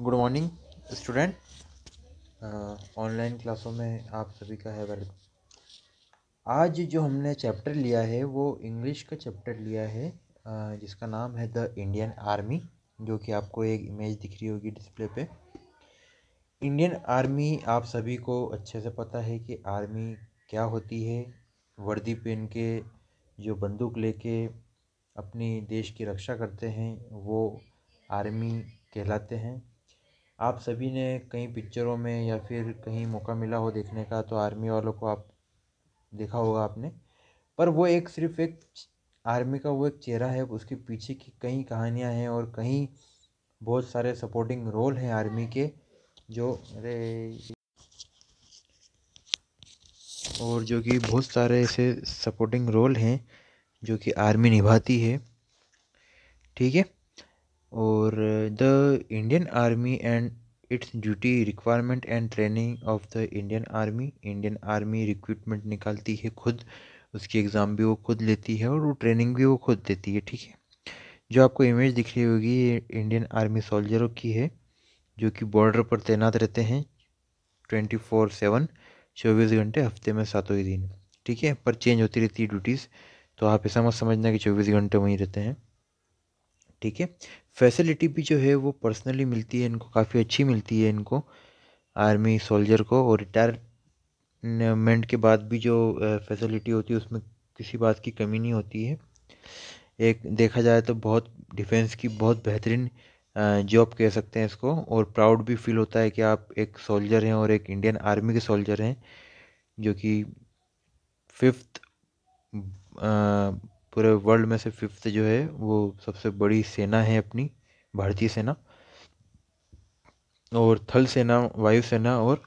Good morning student online क्लासों में आप सभी का है वर्ग आज जो हमने चैप्टर लिया है वो इंग्लिश का चैप्टर लिया है uh, जिसका नाम है द इंडियन आर्मी जो कि आपको एक इमेज दिख रही होगी डिस्प्ले पे इंडियन आर्मी आप सभी को अच्छे से पता है कि आर्मी क्या होती है वर्दी पहन के जो बंदूक लेके अपनी देश की रक्षा करते हैं वो आर्मी कहलाते हैं आप सभी ने कहीं पिक्चरों में या फिर कहीं मौका मिला हो देखने का तो आर्मी वालों को आप देखा होगा आपने पर वो एक सिर्फ एक आर्मी का वो एक चेहरा है उसके पीछे की कई कहानियाँ हैं और कहीं बहुत सारे सपोर्टिंग रोल हैं आर्मी के जो अरे और जो कि बहुत सारे ऐसे सपोर्टिंग रोल हैं जो कि आर्मी निभाती है ठीक है और the Indian Army and its duty requirement and training of the Indian Army Indian Army recruitment निकालती है खुद उसकी एग्ज़ाम भी वो खुद लेती है और वो ट्रेनिंग भी वो खुद देती है ठीक है जो आपको इमेज दिख रही होगी ये इंडियन आर्मी सोल्जरों की है जो कि बॉर्डर पर तैनात रहते हैं ट्वेंटी फोर सेवन चौबीस घंटे हफ्ते में सातों ही दिन ठीक है पर चेंज होती रहती है ड्यूटीज़ तो आप ऐसा मत समझना कि चौबीस घंटे वहीं रहते हैं ठीक है फैसिलिटी भी जो है वो पर्सनली मिलती है इनको काफ़ी अच्छी मिलती है इनको आर्मी सोल्जर को और रिटायरमेंट के बाद भी जो फैसिलिटी होती है उसमें किसी बात की कमी नहीं होती है एक देखा जाए तो बहुत डिफेंस की बहुत बेहतरीन जॉब कह सकते हैं इसको और प्राउड भी फील होता है कि आप एक सोल्जर हैं और एक इंडियन आर्मी के सोल्जर हैं जो कि फिफ्थ पूरे वर्ल्ड में से फिफ्थ जो है वो सबसे बड़ी सेना है अपनी भारतीय सेना और थल सेना वायुसेना और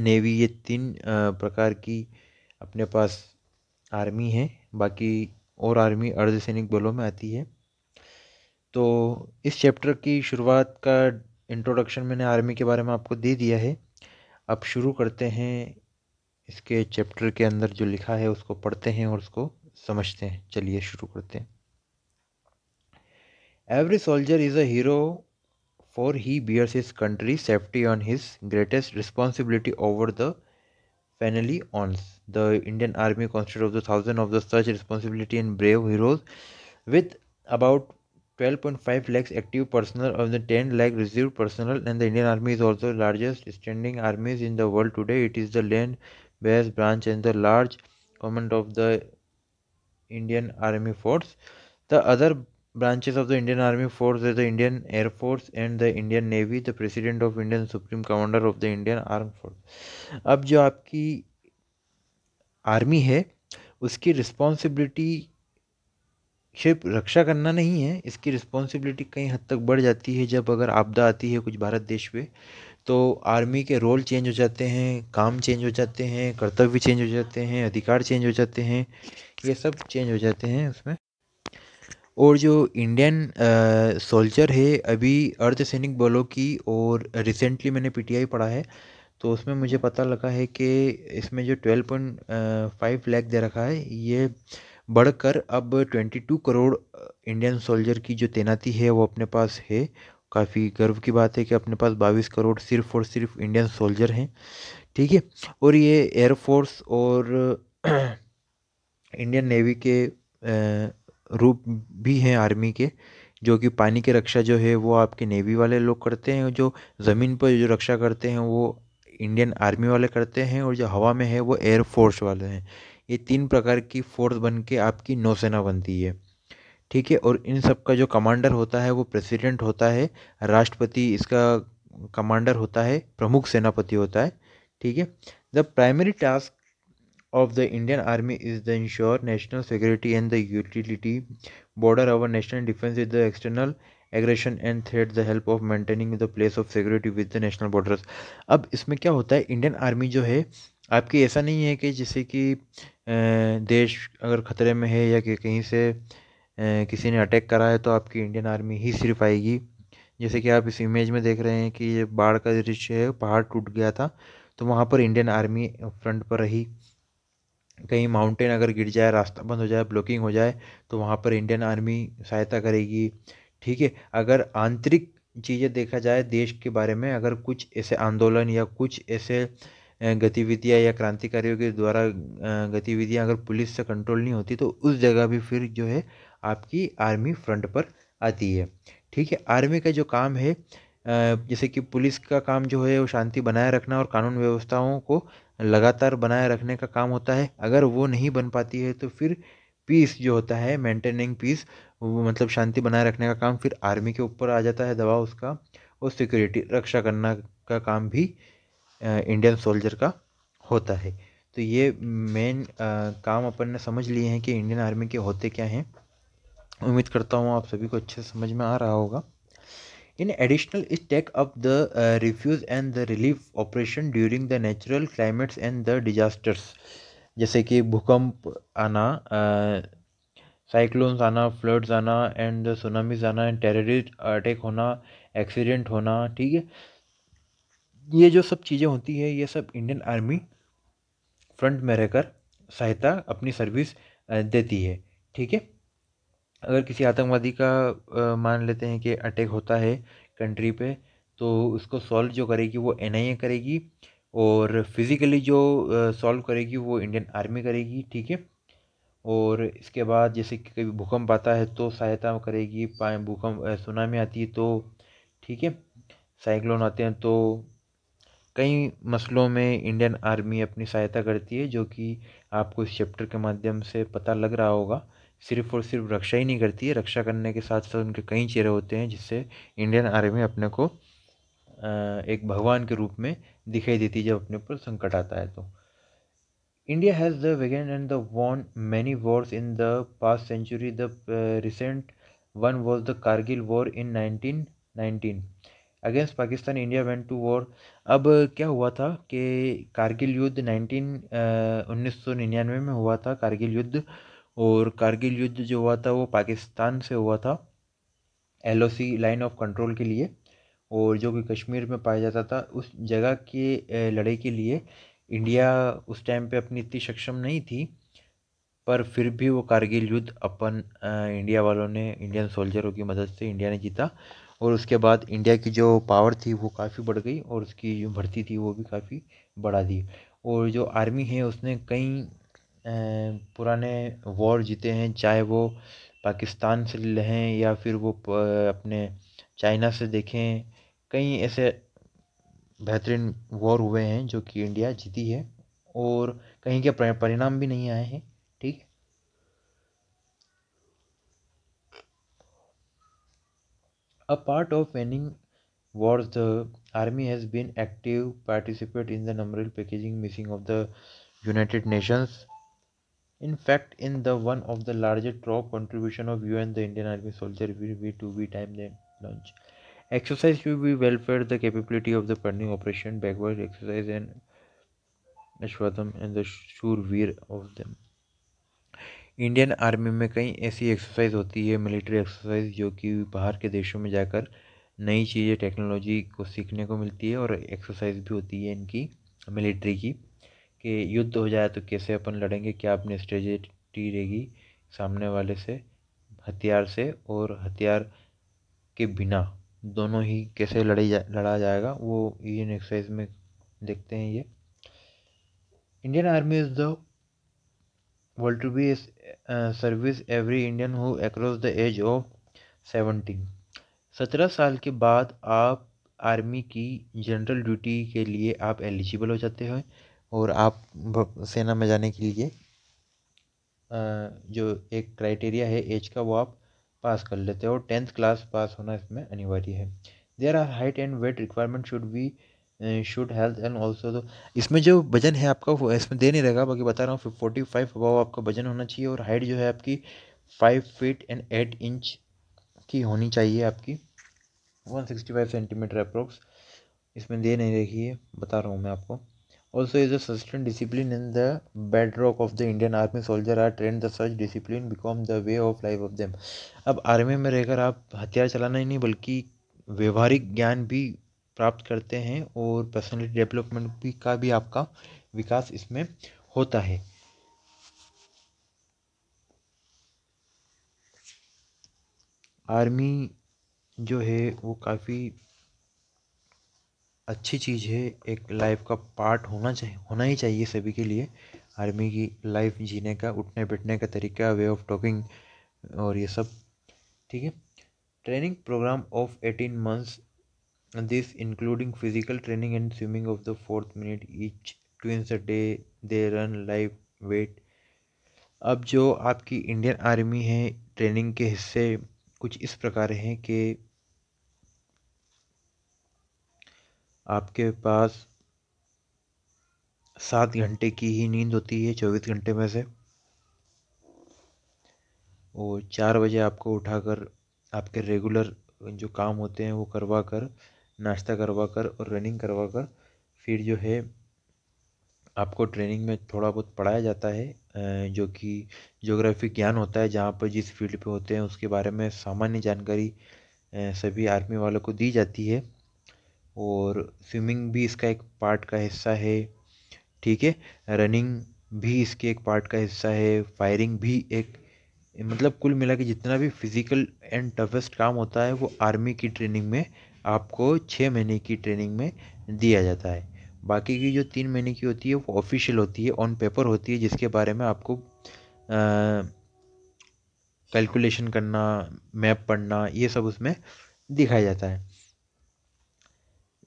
नेवी ये तीन प्रकार की अपने पास आर्मी है बाकी और आर्मी अर्धसैनिक बलों में आती है तो इस चैप्टर की शुरुआत का इंट्रोडक्शन मैंने आर्मी के बारे में आपको दे दिया है अब शुरू करते हैं इसके चैप्टर के अंदर जो लिखा है उसको पढ़ते हैं और उसको समझते हैं चलिए शुरू करते हैं every soldier is a hero for he bears his country safety on his greatest responsibility over the finally once the Indian Army constitute of the thousand of the such responsibility in brave heroes with about twelve point five lakhs active personnel of ten lakh reserve personnel and the Indian Army is also largest standing armies in the world today it is the land based branch and the large government of the Indian Army force the other branches of the Indian Army force the Indian force and the Indian Navy the president of Indian supreme commander of the Indian arm force अब जो आपकी army है उसकी responsibility सिर्फ रक्षा करना नहीं है इसकी रिस्पॉन्सिबिलिटी कई हद तक बढ़ जाती है जब अगर आपदा आती है कुछ भारत देश पे तो आर्मी के रोल चेंज हो जाते हैं काम चेंज हो जाते हैं कर्तव्य चेंज हो जाते हैं अधिकार चेंज हो जाते हैं ये सब चेंज हो जाते हैं उसमें और जो इंडियन सोल्जर है अभी अर्धसैनिक बलों की और रिसेंटली मैंने पीटीआई पढ़ा है तो उसमें मुझे पता लगा है कि इसमें जो ट्वेल्व पॉइंट फाइव लैख दे रखा है ये बढ़कर अब twenty two crore Indian soldier की जो तैनाती है वो अपने पास है काफ़ी गर्व की बात है कि अपने पास बाईस करोड़ सिर्फ और सिर्फ इंडियन सोल्जर हैं ठीक है और ये एयरफोर्स और इंडियन नेवी के रूप भी हैं आर्मी के जो कि पानी की रक्षा जो है वो आपके नेवी वाले लोग करते हैं जो ज़मीन पर जो रक्षा करते हैं वो इंडियन आर्मी वाले करते हैं और जो हवा में है वो एयरफोर्स वाले हैं ये तीन प्रकार की फोर्स बन के आपकी नौसेना बनती है ठीक है और इन सब का जो कमांडर होता है वो प्रेसिडेंट होता है राष्ट्रपति इसका कमांडर होता है प्रमुख सेनापति होता है ठीक है the primary task of the Indian Army is the ensure national security and the utility border our national defence is the external aggression and threat the help of maintaining the place of security with the national borders अब इसमें क्या होता है Indian army जो है आपकी ऐसा नहीं है कि जैसे कि देश अगर ख़तरे में है या कि कहीं से किसी ने अटैक करा है तो आपकी इंडियन आर्मी ही सिर्फ आएगी जैसे कि आप इस इमेज में देख रहे हैं कि ये बाढ़ का दृश्य है पहाड़ टूट गया था तो वहाँ पर इंडियन आर्मी फ्रंट पर रही कहीं माउंटेन अगर गिर जाए रास्ता बंद हो जाए ब्लॉकिंग हो जाए तो वहाँ पर इंडियन आर्मी सहायता करेगी ठीक है अगर आंतरिक चीज़ें देखा जाए देश के बारे में अगर कुछ ऐसे आंदोलन या कुछ ऐसे गतिविधियाँ या क्रांतिकारियों के द्वारा गतिविधियाँ अगर पुलिस से कंट्रोल नहीं होती तो उस जगह भी फिर जो है आपकी आर्मी फ्रंट पर आती है ठीक है आर्मी का जो काम है जैसे कि पुलिस का काम जो है वो शांति बनाए रखना और कानून व्यवस्थाओं को लगातार बनाए रखने का काम होता है अगर वो नहीं बन पाती है तो फिर पीस जो होता है मेंटेनिंग पीस वो मतलब शांति बनाए रखने का काम फिर आर्मी के ऊपर आ जाता है दबाव उसका और सिक्योरिटी रक्षा करना का काम भी इंडियन सोल्जर का होता है तो ये मेन काम अपन ने समझ लिए हैं कि इंडियन आर्मी के होते क्या हैं उम्मीद करता हूँ आप सभी को अच्छे से समझ में आ रहा होगा in additional is take up the refuge and the relief operation during the natural climates and the disasters जैसे कि भूकंप आना साइक्लोन्स uh, आना फ्लड्स आना एंड सुनामीज आना एंड टेररिस्ट अटैक होना एक्सीडेंट होना ठीक है ये जो सब चीज़ें होती है ये सब इंडियन आर्मी फ्रंट में रहकर सहायता अपनी सर्विस uh, देती है ठीक है अगर किसी आतंकवादी का मान लेते हैं कि अटैक होता है कंट्री पे तो उसको सॉल्व जो करेगी वो एन आई ए करेगी और फिज़िकली जो सॉल्व करेगी वो इंडियन आर्मी करेगी ठीक है और इसके बाद जैसे कि कभी भूकंप आता है तो सहायता करेगी भूकंप सुनामी आती है तो ठीक है साइक्लोन आते हैं तो कई मसलों में इंडियन आर्मी अपनी सहायता करती है जो कि आपको इस चैप्टर के माध्यम से पता लग रहा होगा सिर्फ और सिर्फ रक्षा ही नहीं करती है रक्षा करने के साथ साथ उनके कई चेहरे होते हैं जिससे इंडियन आर्मी अपने को एक भगवान के रूप में दिखाई देती है जब अपने ऊपर संकट आता है तो India has the begun and the won many wars in the past century the recent one was the Kargil war in nineteen nineteen against Pakistan India went to war अब क्या हुआ था कि कारगिल युद्ध नाइनटीन उन्नीस सौ निन्यानवे में हुआ था कारगिल युद्ध और कारगिल युद्ध जो हुआ था वो पाकिस्तान से हुआ था एल लाइन ऑफ कंट्रोल के लिए और जो कि कश्मीर में पाया जाता था उस जगह के लड़ाई के लिए इंडिया उस टाइम पे अपनी इतनी सक्षम नहीं थी पर फिर भी वो कारगिल युद्ध अपन इंडिया वालों ने इंडियन सोल्जरों की मदद से इंडिया ने जीता और उसके बाद इंडिया की जो पावर थी वो काफ़ी बढ़ गई और उसकी जो भर्ती थी वो भी काफ़ी बढ़ा दी और जो आर्मी है उसने कई पुराने वॉर जीते हैं चाहे वो पाकिस्तान से लहें या फिर वो अपने चाइना से देखें कई ऐसे बेहतरीन वॉर हुए हैं जो कि इंडिया जीती है और कहीं के परिणाम भी नहीं आए हैं ठीक a part of ending war the army has been active participate in the number peacekeeping missions of the United Nations In fact, in the one of the largest drop contribution of UN, the Indian Army soldier will be to be time then launch. Exercise will be welfare the capability of the planning operation, backward exercise and Ashwattham and the Shurveer of them Indian Army में कई ऐसी exercise होती है military exercise जो कि बाहर के देशों में जाकर नई चीज़ें टेक्नोलॉजी को सीखने को मिलती है और एक्सरसाइज भी होती है इनकी मिलिट्री की कि युद्ध हो जाए तो कैसे अपन लड़ेंगे क्या अपनी स्ट्रेटी रहेगी सामने वाले से हथियार से और हथियार के बिना दोनों ही कैसे लड़ी जा लड़ा जाएगा वो ये एक्सरसाइज में देखते हैं ये Indian Army is the world to be service every Indian who who the age of seventeen सत्रह साल के बाद आप आर्मी की जनरल ड्यूटी के लिए आप एलिजिबल हो जाते हैं और आप सेना में जाने के लिए जो एक क्राइटेरिया है एज का वो आप पास कर लेते हो टेंथ क्लास पास होना इसमें अनिवार्य है there are height and weight requirement should be should health and also तो इसमें जो वजन है आपका वो इसमें दे नहीं रहेगा बाकी बता रहा हूँ फोर्टी फाइव अबाव आपका वजन होना चाहिए और हाइट जो है आपकी five feet and eight inch की होनी चाहिए आपकी one sixty five centimetre approx इसमें दे नहीं रखी है बता रहा हूँ मैं आपको Also is a sustained discipline in the bedrock of the Indian army soldier are trained the such discipline become the way of life of them अब आर्मी में रहकर आप हथियार चलाना ही नहीं बल्कि व्यवहारिक ज्ञान भी प्राप्त करते हैं और पर्सनलिटी डेवलपमेंट भी का भी आपका विकास इसमें होता है आर्मी जो है वो काफ़ी अच्छी चीज़ है एक लाइफ का पार्ट होना चाहिए होना ही चाहिए सभी के लिए आर्मी की लाइफ जीने का उठने बैठने का तरीका वे ऑफ टॉकिंग और ये सब ठीक है training programme of eighteen months this including physical training and swimming of the fourth minute each twins a day they run life weight अब जो आपकी इंडियन आर्मी है ट्रेनिंग के हिस्से कुछ इस प्रकार हैं कि आपके पास सात घंटे की ही नींद होती है चौबीस घंटे में से और चार बजे आपको उठाकर आपके रेगुलर जो काम होते हैं वो करवा कर नाश्ता करवा कर और रनिंग करवा कर फिर जो है आपको ट्रेनिंग में थोड़ा बहुत पढ़ाया जाता है जो कि जोग्राफिक ज्ञान होता है जहाँ पर जिस फील्ड पे होते हैं उसके बारे में सामान्य जानकारी सभी आर्मी वालों को दी जाती है और स्विमिंग भी इसका एक पार्ट का हिस्सा है ठीक है रनिंग भी इसके एक पार्ट का हिस्सा है फायरिंग भी एक मतलब कुल मिला के जितना भी फिज़िकल एंड टफेस्ट काम होता है वो आर्मी की ट्रेनिंग में आपको छः महीने की ट्रेनिंग में दिया जाता है बाकी की जो तीन महीने की होती है वो ऑफिशियल होती है ऑन पेपर होती है जिसके बारे में आपको कैलकुलेशन करना मैप पढ़ना ये सब उसमें दिखाया जाता है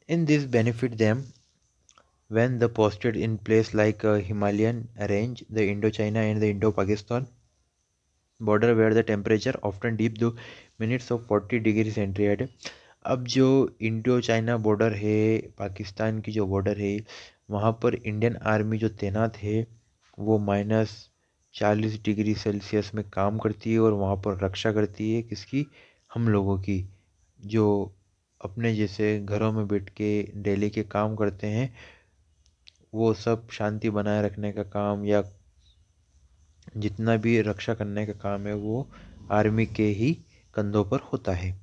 in this benefit them when the posted in place like uh, Himalayan range, the Indochina and the Indo-Pakistan border where the temperature often dip to minutes of 40 degree centigrade अब जो इंडो चाइना बॉर्डर है पाकिस्तान की जो border है वहाँ पर Indian army जो तैनात है वो माइनस चालीस डिग्री सेल्सियस में काम करती है और वहाँ पर रक्षा करती है किसकी हम लोगों की जो अपने जैसे घरों में बैठ के डेली के काम करते हैं वो सब शांति बनाए रखने का काम या जितना भी रक्षा करने का काम है वो आर्मी के ही कंधों पर होता है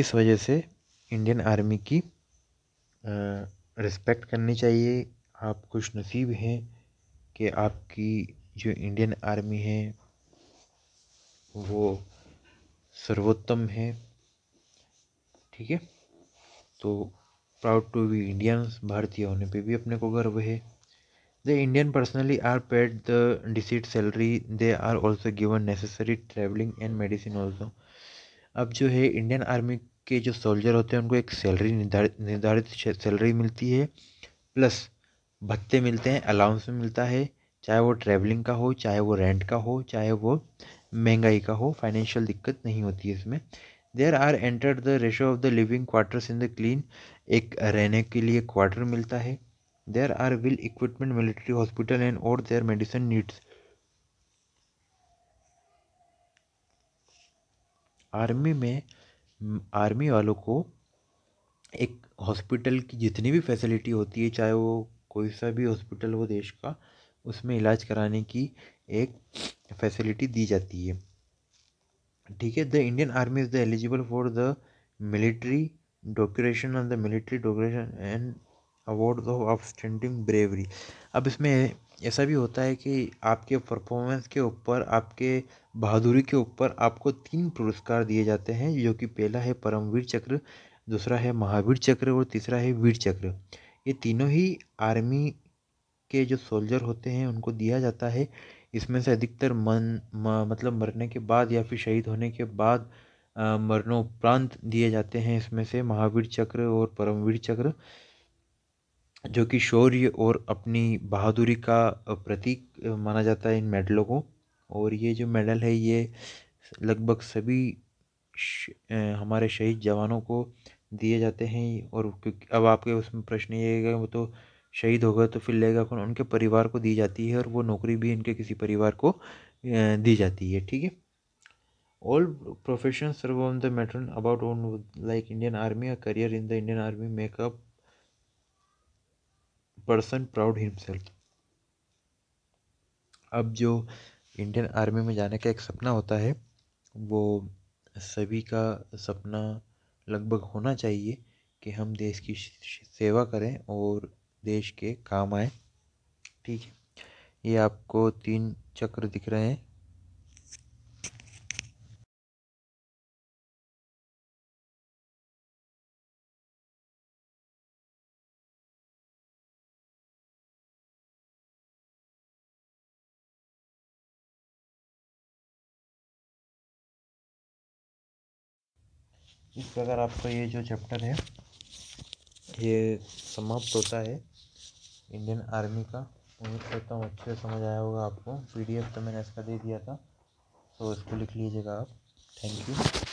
इस वजह से इंडियन आर्मी की रिस्पेक्ट करनी चाहिए आप खुश नसीब हैं कि आपकी जो इंडियन आर्मी है वो सर्वोत्तम है ठीक है तो प्राउड टू बी इंडियंस भारतीय होने पे भी अपने को गर्व है the Indian personally are paid the decide salary they are also given necessary travelling and medicine also अब जो है इंडियन आर्मी के जो सोल्जर होते हैं उनको एक सैलरी निर्धारित निर्धारित सैलरी मिलती है प्लस भत्ते मिलते हैं अलाउंस मिलता है चाहे वो ट्रैवलिंग का हो चाहे वो रेंट का हो चाहे वो महंगाई का हो फाइनेंशियल दिक्कत नहीं होती है इसमें there are enter the ratio of the living quarters in the clean एक रहने के लिए क्वार्टर मिलता है there are will equipment military hospital and और देयर मेडिसिन नीड्स आर्मी में आर्मी वालों को एक हॉस्पिटल की जितनी भी फैसिलिटी होती है चाहे वो कोई सा भी हॉस्पिटल हो देश का उसमें इलाज कराने की एक फैसिलिटी दी जाती है ठीक है the Indian Army is the eligible for the military decoration on the military decoration and award of outstanding bravery अब इसमें ऐसा भी होता है कि आपके परफॉर्मेंस के ऊपर आपके बहादुरी के ऊपर आपको तीन पुरस्कार दिए जाते हैं जो कि पहला है परमवीर चक्र दूसरा है महावीर चक्र और तीसरा है वीर चक्र ये तीनों ही आर्मी के जो सोल्जर होते हैं उनको दिया जाता है इसमें से अधिकतर मन मतलब मरने के बाद या फिर शहीद होने के बाद मरणोपरांत दिए जाते हैं इसमें से महावीर चक्र और परमवीर चक्र जो कि शौर्य और अपनी बहादुरी का प्रतीक माना जाता है इन मेडलों को और ये जो मेडल है ये लगभग सभी हमारे शहीद जवानों को दिए जाते हैं और अब आपके उसमें प्रश्न ये है वो तो शहीद हो गए तो फिर लेगा कौन उनके परिवार को दी जाती है और वो नौकरी भी इनके किसी परिवार को दी जाती है ठीक है all profession around the matron about one like indian army a career in the indian army make a person proud himself अब जो इंडियन आर्मी में जाने का एक सपना होता है वो सभी का सपना लगभग होना चाहिए कि हम देश की सेवा करें और देश के काम आए ठीक है ये आपको तीन चक्र दिख रहे हैं इस प्रकार आपका ये जो चैप्टर है ये समाप्त होता है इंडियन आर्मी का उम्मीद करता हूँ अच्छे से समझ आया होगा आपको पीडीएफ तो मैंने इसका दे दिया था तो इसको लिख लीजिएगा आप थैंक यू